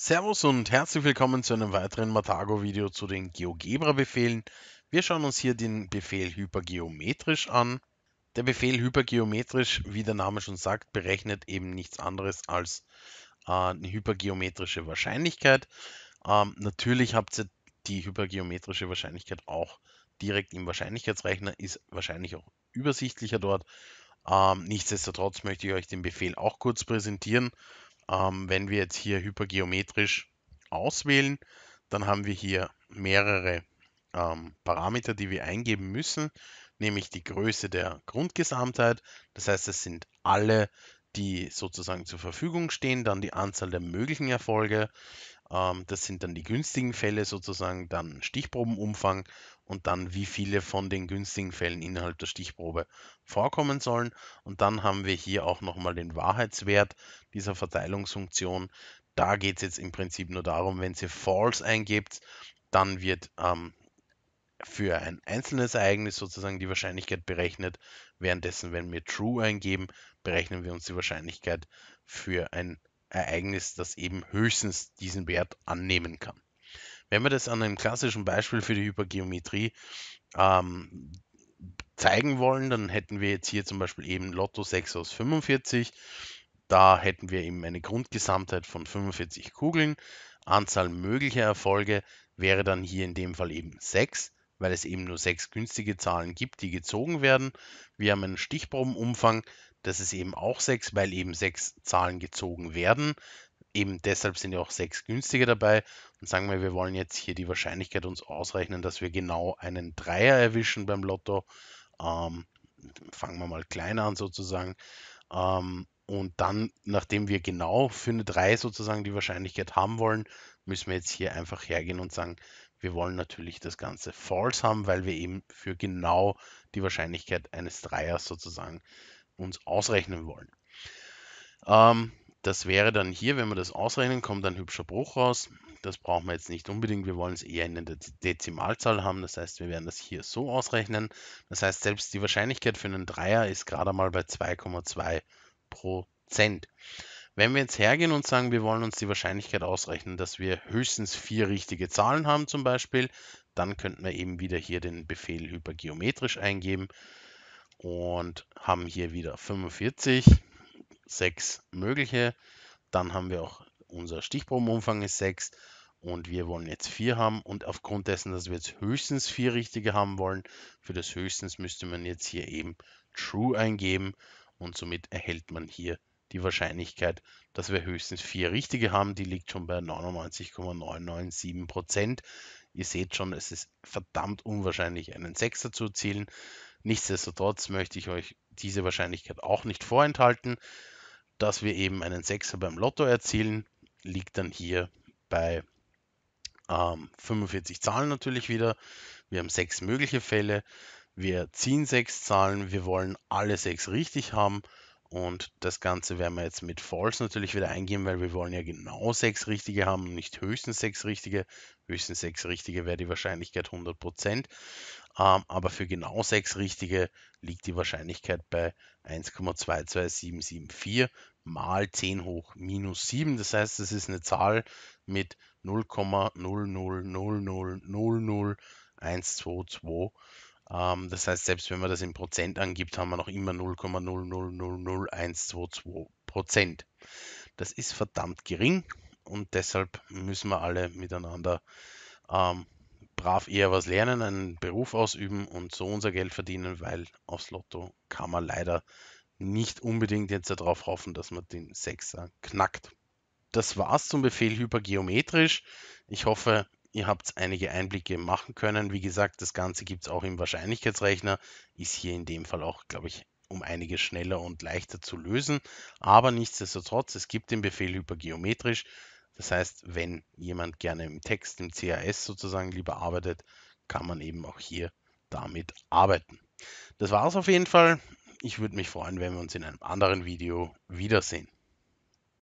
Servus und herzlich willkommen zu einem weiteren Matago-Video zu den GeoGebra-Befehlen. Wir schauen uns hier den Befehl hypergeometrisch an. Der Befehl hypergeometrisch, wie der Name schon sagt, berechnet eben nichts anderes als äh, eine hypergeometrische Wahrscheinlichkeit. Ähm, natürlich habt ihr die hypergeometrische Wahrscheinlichkeit auch direkt im Wahrscheinlichkeitsrechner, ist wahrscheinlich auch übersichtlicher dort. Ähm, nichtsdestotrotz möchte ich euch den Befehl auch kurz präsentieren ähm, wenn wir jetzt hier hypergeometrisch auswählen, dann haben wir hier mehrere ähm, Parameter, die wir eingeben müssen, nämlich die Größe der Grundgesamtheit. Das heißt, es sind alle, die sozusagen zur Verfügung stehen, dann die Anzahl der möglichen Erfolge. Ähm, das sind dann die günstigen Fälle sozusagen, dann Stichprobenumfang und dann, wie viele von den günstigen Fällen innerhalb der Stichprobe vorkommen sollen. Und dann haben wir hier auch nochmal den Wahrheitswert dieser Verteilungsfunktion. Da geht es jetzt im Prinzip nur darum, wenn sie false eingibt, dann wird ähm, für ein einzelnes Ereignis sozusagen die Wahrscheinlichkeit berechnet. Währenddessen, wenn wir true eingeben, berechnen wir uns die Wahrscheinlichkeit für ein Ereignis, das eben höchstens diesen Wert annehmen kann. Wenn wir das an einem klassischen Beispiel für die Hypergeometrie ähm, zeigen wollen, dann hätten wir jetzt hier zum Beispiel eben Lotto 6 aus 45. Da hätten wir eben eine Grundgesamtheit von 45 Kugeln. Anzahl möglicher Erfolge wäre dann hier in dem Fall eben 6, weil es eben nur 6 günstige Zahlen gibt, die gezogen werden. Wir haben einen Stichprobenumfang, das ist eben auch 6, weil eben 6 Zahlen gezogen werden. Eben deshalb sind ja auch sechs günstige dabei. Und sagen wir, wir wollen jetzt hier die Wahrscheinlichkeit uns ausrechnen, dass wir genau einen Dreier erwischen beim Lotto. Ähm, fangen wir mal klein an sozusagen. Ähm, und dann, nachdem wir genau für eine 3 sozusagen die Wahrscheinlichkeit haben wollen, müssen wir jetzt hier einfach hergehen und sagen, wir wollen natürlich das Ganze false haben, weil wir eben für genau die Wahrscheinlichkeit eines Dreiers sozusagen uns ausrechnen wollen. Ähm, das wäre dann hier, wenn wir das ausrechnen, kommt ein hübscher Bruch raus. Das brauchen wir jetzt nicht unbedingt. Wir wollen es eher in der Dezimalzahl haben. Das heißt, wir werden das hier so ausrechnen. Das heißt, selbst die Wahrscheinlichkeit für einen Dreier ist gerade mal bei 2,2 Prozent. Wenn wir jetzt hergehen und sagen, wir wollen uns die Wahrscheinlichkeit ausrechnen, dass wir höchstens vier richtige Zahlen haben zum Beispiel, dann könnten wir eben wieder hier den Befehl hypergeometrisch eingeben und haben hier wieder 45 sechs mögliche. Dann haben wir auch unser Stichprobenumfang ist 6 und wir wollen jetzt 4 haben und aufgrund dessen, dass wir jetzt höchstens 4 richtige haben wollen, für das höchstens müsste man jetzt hier eben True eingeben und somit erhält man hier die Wahrscheinlichkeit, dass wir höchstens 4 richtige haben, die liegt schon bei 99,997 Prozent. Ihr seht schon, es ist verdammt unwahrscheinlich, einen Sechser zu erzielen. Nichtsdestotrotz möchte ich euch diese Wahrscheinlichkeit auch nicht vorenthalten dass wir eben einen Sechser beim Lotto erzielen, liegt dann hier bei ähm, 45 Zahlen natürlich wieder. Wir haben sechs mögliche Fälle. Wir ziehen sechs Zahlen. Wir wollen alle sechs richtig haben. Und das Ganze werden wir jetzt mit False natürlich wieder eingeben, weil wir wollen ja genau sechs richtige haben, nicht höchstens sechs richtige. Höchstens sechs richtige wäre die Wahrscheinlichkeit 100%. Ähm, aber für genau sechs richtige liegt die Wahrscheinlichkeit bei 1,22774 mal 10 hoch minus 7. Das heißt, das ist eine Zahl mit 0,00000000122 ähm, das heißt, selbst wenn man das in Prozent angibt, haben wir noch immer 0,000122 Prozent. Das ist verdammt gering und deshalb müssen wir alle miteinander ähm, brav eher was lernen, einen Beruf ausüben und so unser Geld verdienen, weil aufs Lotto kann man leider nicht unbedingt jetzt darauf hoffen, dass man den Sechser knackt. Das war's zum Befehl hypergeometrisch. Ich hoffe, Ihr habt einige Einblicke machen können. Wie gesagt, das Ganze gibt es auch im Wahrscheinlichkeitsrechner. Ist hier in dem Fall auch, glaube ich, um einiges schneller und leichter zu lösen. Aber nichtsdestotrotz, es gibt den Befehl hypergeometrisch. Das heißt, wenn jemand gerne im Text, im CAS sozusagen lieber arbeitet, kann man eben auch hier damit arbeiten. Das war es auf jeden Fall. Ich würde mich freuen, wenn wir uns in einem anderen Video wiedersehen.